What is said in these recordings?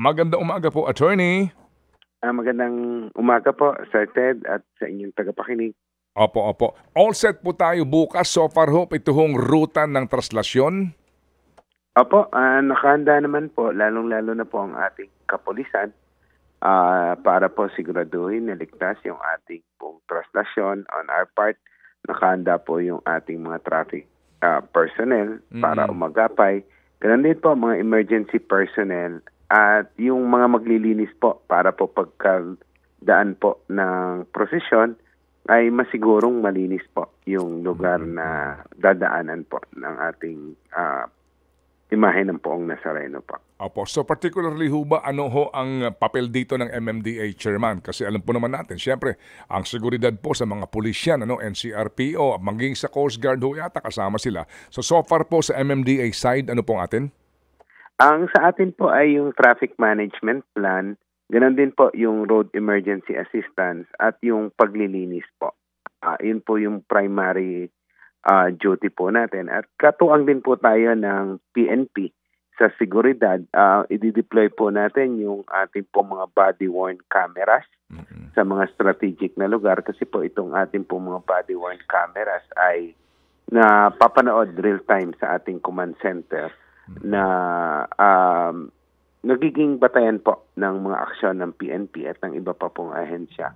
Magandang umaga po, attorney. Uh, magandang umaga po, Sir Ted, at sa inyong tagapakinig. Opo, opo. All set po tayo bukas. So far hope ito hong ruta ng traslasyon. Opo, uh, nakahanda naman po, lalong-lalo na po ang ating kapulisan uh, para po siguraduhin na ligtas yung ating pong traslasyon on our part. Nakahanda po yung ating mga traffic uh, personnel para mm-hmm. umagapay. Ganun din po mga emergency personnel at yung mga maglilinis po para po pagkadaan po ng prosesyon ay masigurong malinis po yung lugar na dadaanan po ng ating uh, imahe ng poong Nazareno po. Opo. So particularly ho ba ano ho ang papel dito ng MMDA chairman? Kasi alam po naman natin, syempre, ang seguridad po sa mga pulisyan, ano, NCRPO, maging sa Coast Guard ho yata kasama sila. So so far po sa MMDA side, ano pong atin? Ang sa atin po ay yung traffic management plan, ganun din po yung road emergency assistance at yung paglilinis po. Uh, yun po yung primary uh, duty po natin. At katuang din po tayo ng PNP sa seguridad. Uh, i-deploy po natin yung ating po mga body-worn cameras mm-hmm. sa mga strategic na lugar kasi po itong ating po mga body-worn cameras ay na papanood real-time sa ating command center na um, nagiging batayan po ng mga aksyon ng PNP at ng iba pa pong ahensya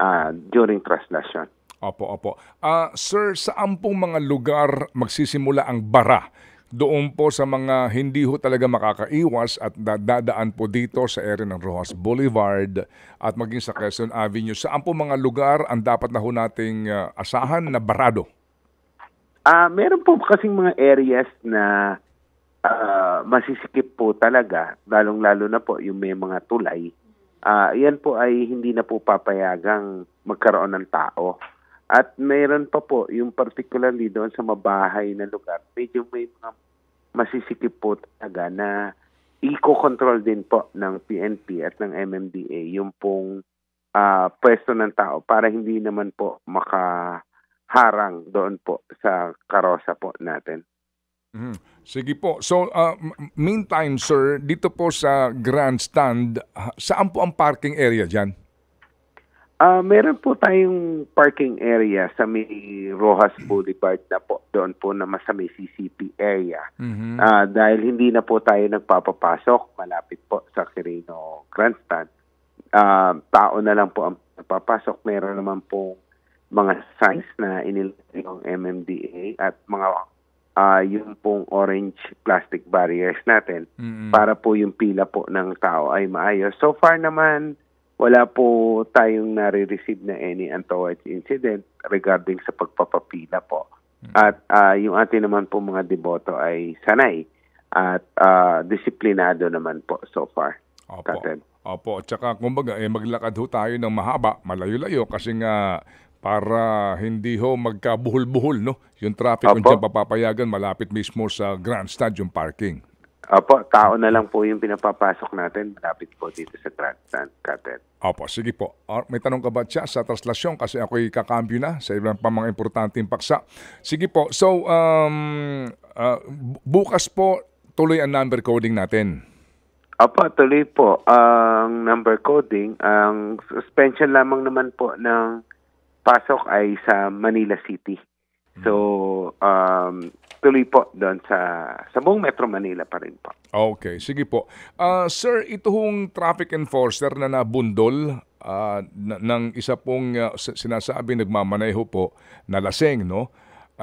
uh, during translation. Opo, opo. Uh, sir, saan pong mga lugar magsisimula ang bara? Doon po sa mga hindi ho talaga makakaiwas at dadaan po dito sa area ng Rojas Boulevard at maging sa Quezon Avenue. Saan po mga lugar ang dapat na ho nating ah, asahan na barado? Uh, meron po kasing mga areas na uh, masisikip po talaga, lalong-lalo na po yung may mga tulay, uh, yan po ay hindi na po papayagang magkaroon ng tao. At mayroon pa po, yung particularly doon sa mabahay na lugar, medyo may mga masisikip po talaga na i-control din po ng PNP at ng MMDA yung pong uh, pwesto ng tao para hindi naman po makaharang doon po sa karosa po natin. Mm. Sige po. So, uh, meantime, sir, dito po sa grandstand, saan po ang parking area dyan? Uh, meron po tayong parking area sa may Rojas Boulevard na po, doon po naman sa may CCP area. Mm-hmm. Uh, dahil hindi na po tayo nagpapapasok, malapit po sa Quirino Grandstand. Uh, tao na lang po ang papasok. Meron naman po mga signs na inilagay ng MMDA at mga uh, yung pong orange plastic barriers natin mm-hmm. para po yung pila po ng tao ay maayos. So far naman, wala po tayong nare-receive na any untoward incident regarding sa pagpapapila po. At uh, yung atin naman po mga deboto ay sanay at uh, disiplinado naman po so far. Opo. Opo, at saka kumbaga eh, maglakad ho tayo ng mahaba, malayo-layo kasi nga para hindi ho magkabuhol-buhol no yung traffic Apo. kung dyan papapayagan malapit mismo sa Grand Stadium parking. Apo, tao na lang po yung pinapapasok natin malapit po dito sa grandstand, Katet. Apo, sige po. Ah, may tanong ka ba siya sa traslasyon kasi ako'y kakambyo na sa ibang pa mga importanteng paksa. Sige po, so um, uh, bukas po tuloy ang number coding natin. Apo, tuloy po. Ang uh, number coding, ang suspension lamang naman po ng pasok ay sa Manila City. So, hmm. um, tuloy po doon sa, sa buong Metro Manila pa rin po. Okay, sige po. Uh, sir, ito hong traffic enforcer na nabundol uh, ng isa pong uh, sinasabi nagmamaneho po na laseng, no?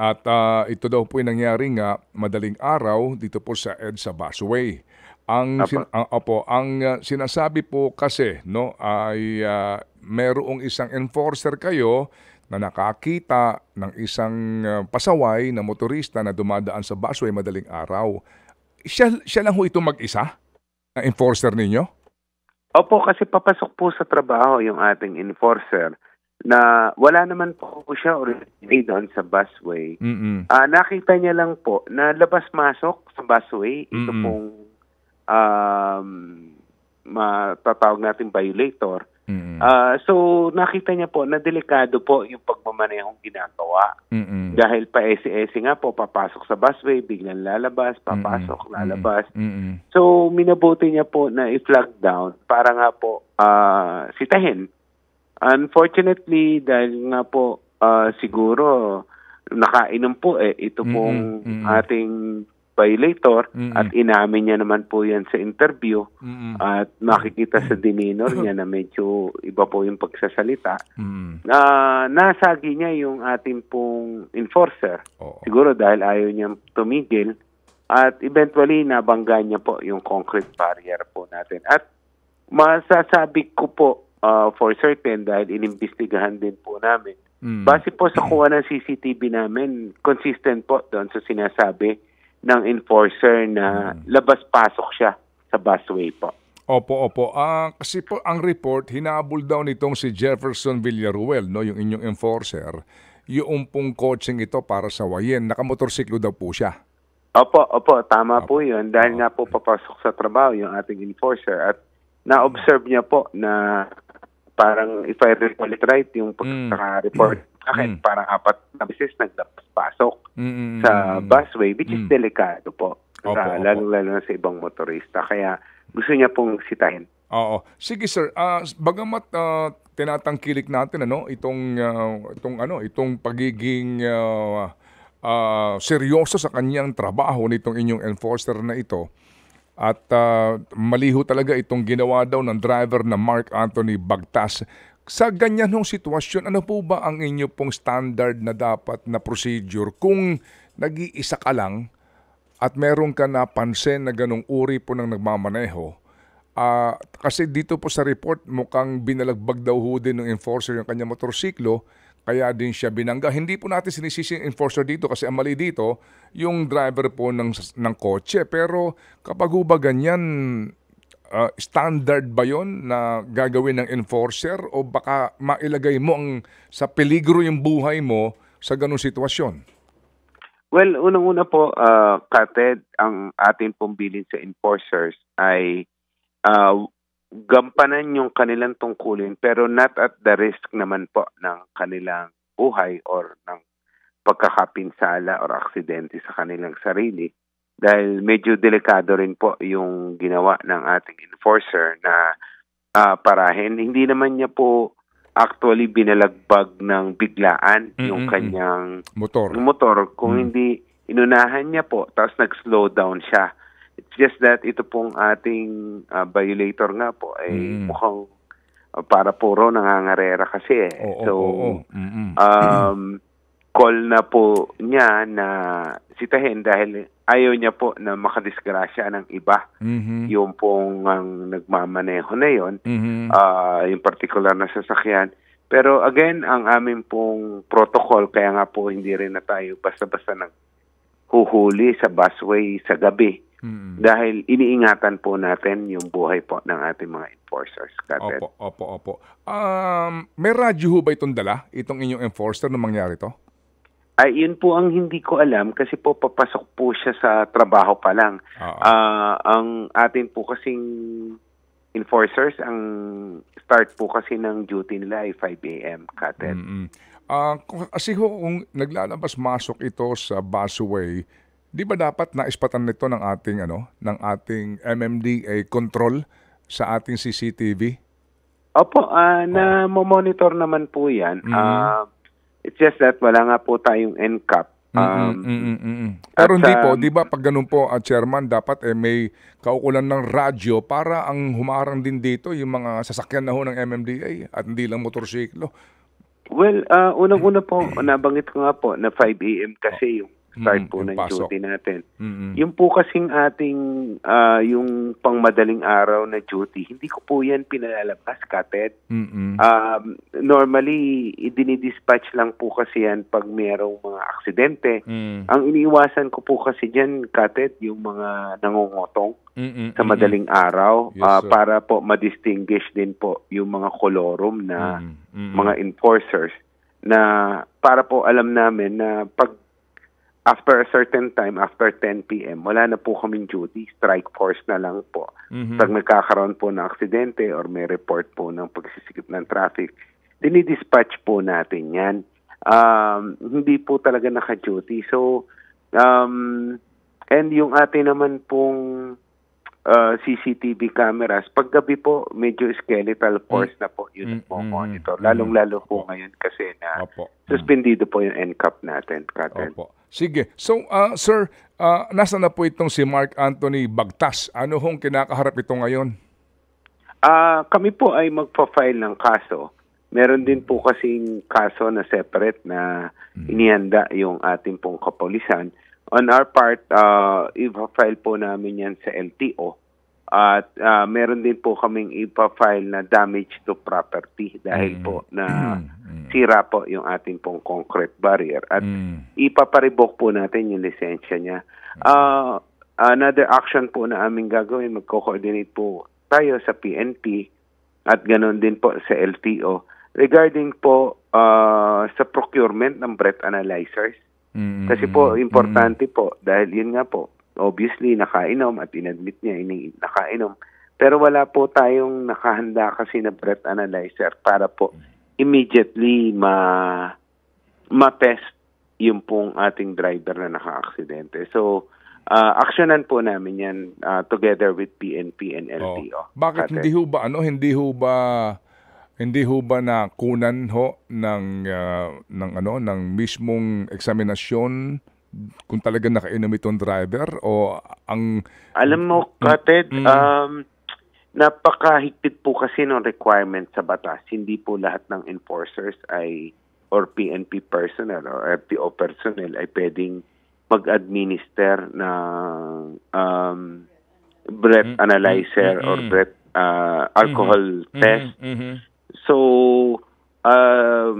At uh, ito daw po yung nangyari nga madaling araw dito po sa EDSA Busway. Ang sin, ang opo, ang uh, sinasabi po kasi no ay uh, merong isang enforcer kayo na nakakita ng isang uh, pasaway na motorista na dumadaan sa busway madaling araw. Siya, siya lang ho ito mag-isa na enforcer ninyo? Opo, kasi papasok po sa trabaho yung ating enforcer na wala naman po siya originally doon sa busway. mm Uh, nakita niya lang po na labas-masok sa busway, ito mm-hmm. pong um, matatawag natin violator. Mm-hmm. Uh, so nakita niya po na delikado po yung pagmamanehong ginagawa. Mm-hmm. Dahil pa ese nga po, papasok sa busway, biglang lalabas, papasok, mm-hmm. lalabas. Mm-hmm. So minabuti niya po na i-flag down para nga po uh, sitahin. Unfortunately, dahil nga po uh, siguro nakainom po eh ito pong mm-hmm. ating violator mm-hmm. at inamin niya naman po yan sa interview mm-hmm. at nakikita sa demeanor niya na medyo iba po yung pagsasalita mm-hmm. uh, nasagi niya yung ating pong enforcer Oo. siguro dahil ayaw niyang tumigil at eventually nabangga niya po yung concrete barrier po natin at masasabi ko po uh, for certain dahil inimbestigahan din po namin Mm. Base po sa kuha ng CCTV namin, consistent po doon sa sinasabi ng enforcer na hmm. labas-pasok siya sa busway po. Opo, opo. Ah, kasi po ang report, hinabol daw nitong si Jefferson Villaruel, no, yung inyong enforcer, yung pong coaching ito para sa Wayen. Nakamotorsiklo daw po siya. Opo, opo. Tama opo. po yun. Dahil nga po papasok sa trabaho yung ating enforcer at na-observe niya po na parang if I recall it right, yung hmm. pagka-report hmm. Akit mm. parang apat na beses nagpasok mm-hmm. sa mm, mm. busway, which mm. is delikado po. Opo, sa, opo. Lalo-lalo na sa ibang motorista. Kaya gusto niya pong sitahin. Oo. Sige sir, uh, bagamat uh, tinatangkilik natin ano itong uh, itong ano itong pagiging uh, uh, seryoso sa kanyang trabaho nitong inyong enforcer na ito at uh, maliho talaga itong ginawa daw ng driver na Mark Anthony Bagtas sa ganyan hong sitwasyon, ano po ba ang inyo pong standard na dapat na procedure kung nag-iisa ka lang at meron ka napansin na ganong uri po ng nagmamaneho? Uh, kasi dito po sa report, mukhang binalagbag daw ho din ng enforcer yung kanyang motorsiklo, kaya din siya binangga. Hindi po natin sinisisi yung enforcer dito kasi ang mali dito, yung driver po ng, ng kotse. Pero kapag ba ganyan, uh, standard ba yon na gagawin ng enforcer o baka mailagay mo ang sa peligro yung buhay mo sa ganung sitwasyon? Well, unang-una po, uh, ah, Kated, ang atin pong bilin sa enforcers ay uh, gampanan yung kanilang tungkulin pero not at the risk naman po ng kanilang buhay or ng pagkakapinsala or aksidente sa kanilang sarili dahil medyo delikado rin po yung ginawa ng ating enforcer na uh, parahin. Hindi naman niya po actually binalagbag ng biglaan mm-hmm. yung kanyang motor. Yung motor kung mm-hmm. hindi inunahan niya po tapos nag-slow down siya. It's just that ito pong ating uh, violator nga po ay mm-hmm. mukhang uh, para puro nangangarera kasi eh. Oo, so oo, oo. Mm-hmm. um call na po niya na sitahin dahil ayaw niya po na makadisgrasya ng iba. Mm-hmm. Yung pong ang nagmamaneho na yon, mm-hmm. uh, yung particular na sasakyan. Pero again, ang aming pong protocol, kaya nga po hindi rin na tayo basta-basta nang huhuli sa busway sa gabi. Mm-hmm. Dahil iniingatan po natin yung buhay po ng ating mga enforcers. Kated. Opo, opo, opo. Um, may radyo ba itong dala, itong inyong enforcer nung mangyari to? Ay, yun po ang hindi ko alam kasi po papasok po siya sa trabaho pa lang. Uh, ang atin po kasing enforcers, ang start po kasi ng duty nila ay 5 a.m. Katet. Mm-hmm. Uh, ah, kasi ah, ho, kung naglalabas-masok ito sa busway, di ba dapat naispatan nito ng ating ano, ng ating MMDA control sa ating CCTV? Opo, uh, oh. na monitor naman po 'yan. Mm-hmm. Uh, It's just that wala nga po tayong NCAP. Um, mm-mm, Pero hindi po, di ba pag ganun po, uh, Chairman, dapat eh, may kaukulan ng radyo para ang humarang din dito yung mga sasakyan na ho ng MMDA at hindi lang motorsiklo. Well, uh, unang-una po, nabanggit ko nga po na 5 a.m. kasi oh. yung Mm, start mm, ng pasok. duty natin. Mm-hmm. Yung po kasing ating uh, yung pangmadaling araw na duty, hindi ko po yan pinalalabas, kapet. Mm-hmm. Um, normally, dinidispatch lang po kasi yan pag mayroong mga aksidente. Mm. Ang iniiwasan ko po kasi dyan, kapet, yung mga nangungotong mm-hmm. sa madaling araw yes, uh, para po madistinguish din po yung mga kolorum na mm-hmm. mga enforcers na para po alam namin na pag after a certain time, after 10 p.m., wala na po kaming duty, strike force na lang po. Mm-hmm. Pag nagkakaroon po ng aksidente or may report po ng pagsisikip ng traffic, dinidispatch po natin yan. Um, hindi po talaga naka-duty. So, um, and yung atin naman pong uh, CCTV cameras, pag gabi po, medyo skeletal force mm. na po yun mm, po mm, monitor. Mm-hmm. Lalong-lalo mm, po ngayon kasi na Opo. suspendido po yung NCAP natin. Katen. Opo. Sige. So, uh, sir, uh, nasa na po itong si Mark Anthony Bagtas? Ano hong kinakaharap ito ngayon? Uh, kami po ay magpa-file ng kaso. Meron din po kasing kaso na separate na hmm. inihanda yung ating pong kapulisan. On our part, uh, i-file po namin yan sa LTO at uh, meron din po kaming ipa-file na damage to property dahil mm. po na mm. Mm. sira po yung ating pong concrete barrier at mm. ipaparibok po natin yung lisensya niya. Uh, another action po na aming gagawin, magko-coordinate po tayo sa PNP at ganoon din po sa LTO regarding po uh, sa procurement ng breath analyzers. Mm. mm Kasi po importante mm. po dahil yun nga po Obviously, nakainom at inadmit niya, ini nakainom. Pero wala po tayong nakahanda kasi na breath analyzer para po immediately ma ma-test yung pong ating driver na naka-aksidente. So, uh, ah, actionan po namin yan uh, together with PNP and LTO. Oh. Bakit Ate? hindi ho ba ano hindi ho ba hindi ho ba na kunan ho ng uh, ng ano ng mismong eksaminasyon kung talaga nakainom itong driver o ang... Alam mo, mm, Kated, mm, um, napakahigpit po kasi ng requirement sa batas. Hindi po lahat ng enforcers ay or PNP personnel or FPO personnel ay pwedeng mag-administer na um, breath mm, analyzer mm-hmm. or mm. breath uh, alcohol mm-hmm. mm-hmm. test. Mm-hmm. So, um, uh,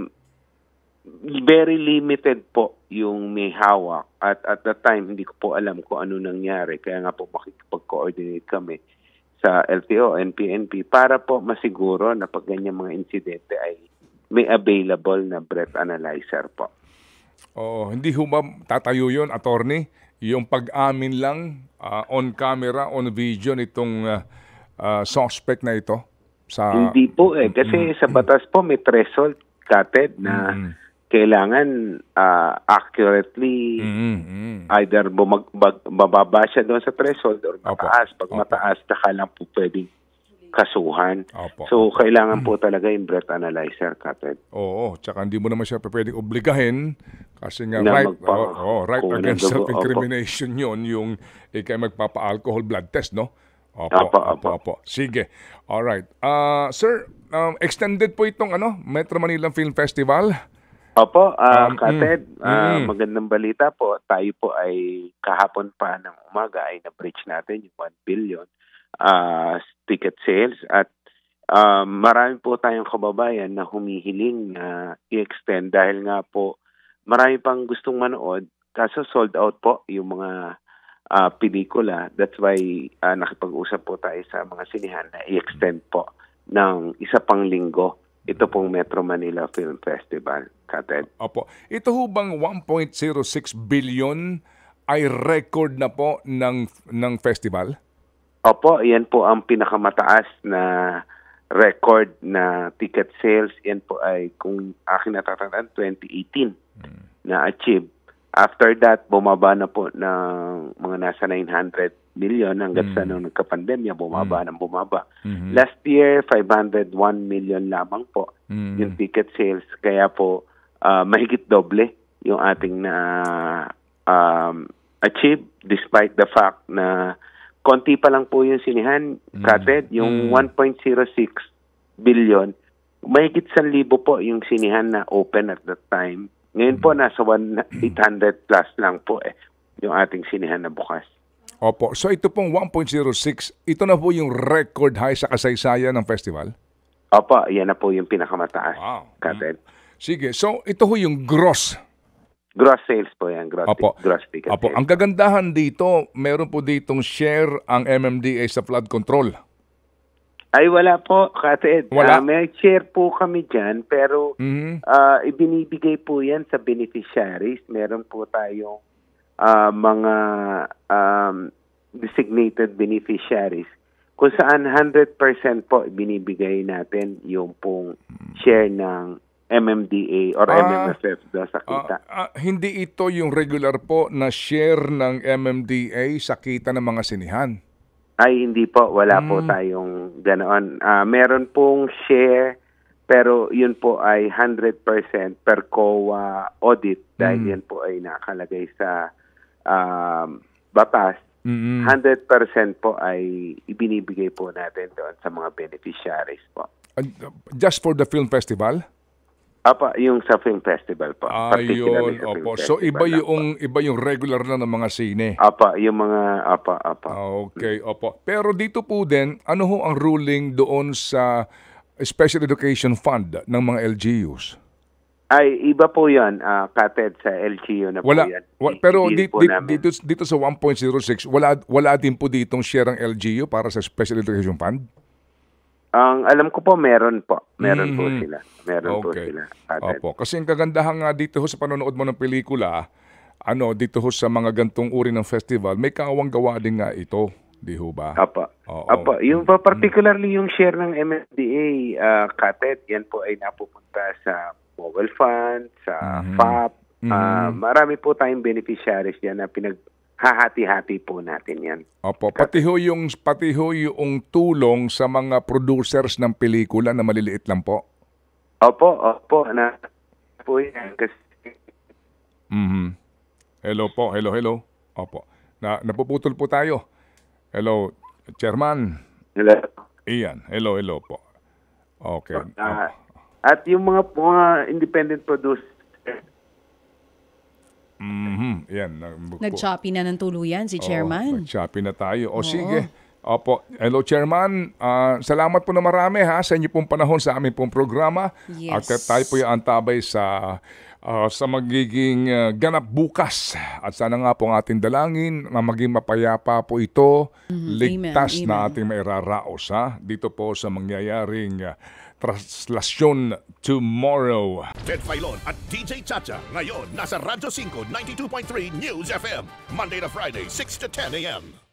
very limited po yung may hawak at at the time hindi ko po alam kung ano nangyari kaya nga po makikipag-coordinate kami sa LTO and PNP para po masiguro na pag ganyan mga insidente ay may available na breath analyzer po. Oo, hindi ho tatayo yon attorney? Yung pag-amin lang uh, on camera, on video nitong uh, uh, suspect na ito? Sa... Hindi po eh. Kasi sa batas po may threshold, Kated, na mm-hmm kailangan uh, accurately mm-hmm. either bumag, bag, bababa siya doon sa threshold or mataas. Opo. Pag Opo. mataas, saka lang po pwedeng kasuhan. Opo. So, kailangan po mm. talaga yung breath analyzer, Kapit. Oo, tsaka hindi mo naman siya pwedeng obligahin kasi nga na right, magpa- oh, oh, right against self-incrimination opo. yun, yung ikay magpapa-alcohol blood test, no? Opo, opo, opo. opo. Sige. All right. Uh, sir, um, extended po itong ano, Metro Manila Film Festival. Opo, uh, um, Kated, mm, uh, mm. magandang balita po. Tayo po ay kahapon pa ng umaga ay na-breach natin yung 1 billion uh, ticket sales at um, marami po tayong kababayan na humihiling na i-extend dahil nga po marami pang gustong manood kaso sold out po yung mga uh, pelikula. That's why uh, nakipag-usap po tayo sa mga sinihan na i-extend po ng isa pang linggo ito pong Metro Manila Film Festival, Katel. Opo. Ito ho bang 1.06 billion ay record na po ng ng festival? Opo, yan po ang pinakamataas na record na ticket sales. Yan po ay kung akin natatandaan 2018 hmm. na achieve. After that, bumaba na po ng mga nasa 900 million hanggang mm. sa nung nagka-pandemya, bumaba mm. ng bumaba. Mm-hmm. Last year, 501 million lamang po mm. yung ticket sales. Kaya po, uh, mahigit doble yung ating na uh, um, achieve despite the fact na konti pa lang po yung sinihan, mm. Kated, yung mm. 1.06 billion. Mahigit sa libo po yung sinihan na open at that time. Ngayon po, mm. nasa 1, 800 plus lang po eh, yung ating sinihan na bukas. Opo. So ito pong 1.06, ito na po yung record high sa kasaysayan ng festival? Opo, yan na po yung pinakamataas. Wow. Katen. Mm. Sige, so ito ho yung gross. Gross sales po yan. Gross, Opo. gross ticket Opo. Sales. Ang kagandahan dito, meron po ditong share ang MMDA sa flood control. Ay, wala po, Kate Ed. Wala? Uh, may share po kami dyan, pero mm-hmm. uh, ibinibigay po yan sa beneficiaries. Meron po tayong uh, mga um, designated beneficiaries kung saan 100% po binibigay natin yung pong share ng MMDA or ah, MMFF doon sa ah, kita. Ah, ah, hindi ito yung regular po na share ng MMDA sa kita ng mga sinihan? Ay, hindi po. Wala hmm. po tayong ganoon. Uh, meron pong share, pero yun po ay 100% per COA audit dahil hmm. yan po ay nakalagay sa um, batas, mm-hmm. 100% po ay ibinibigay po natin doon sa mga beneficiaries po. just for the film festival? Apa, yung sa film festival po. Ayun, ah, opo. So iba yung po. iba yung regular na ng mga sine. Apa, yung mga apa apa. Okay, opo. Pero dito po din, ano ho ang ruling doon sa Special Education Fund ng mga LGUs? Ay, iba po yun, uh, ah, Kated, sa LGU na wala, po yan. Wala, pero di, di, dito, dito sa 1.06, wala, wala din po ditong share ng LGU para sa Special Education Fund? Ang um, alam ko po, meron po. Meron mm-hmm. po sila. Meron okay. po sila. Kated. Opo. Kasi ang kagandahan nga dito ho sa panonood mo ng pelikula, ano, dito ho sa mga gantong uri ng festival, may kawang gawa din nga ito. Di ho ba? Apa. Oo. Apa. Yung mm-hmm. particularly yung share ng MFDA, uh, ah, Katet, yan po ay napupunta sa Mobile Fund, sa mm-hmm. FAP. Mm-hmm. Uh, ah, marami po tayong beneficiaries diyan na pinaghahati hati po natin yan. Opo, pati ho yung, pati ho yung tulong sa mga producers ng pelikula na maliliit lang po? Opo, opo. Na, po yan. Kasi... Mm-hmm. Hello po, hello, hello. Opo. Na, napuputol po tayo. Hello, Chairman. Hello. Iyan, hello, hello po. Okay. Uh, at yung mga, mga independent producers. Mm-hmm. Yan. Nag-choppy na ng tuluyan si Chairman. Oh, nag-choppy na tayo. O Oo. sige. Opo. Hello, Chairman. Uh, salamat po na marami ha sa inyo pong panahon sa aming pong programa. Yes. At tayo po yung antabay sa uh, sa magiging uh, ganap bukas. At sana nga po ang ating dalangin na maging mapayapa po ito, mm-hmm. ligtas Amen. na Amen. ating mairaraos ha, dito po sa mangyayaring uh, Translation tomorrow. Ted Filon at DJ Chacha ngayon nasa Radyo 5 92.3 News FM Monday to Friday 6 to 10 a.m.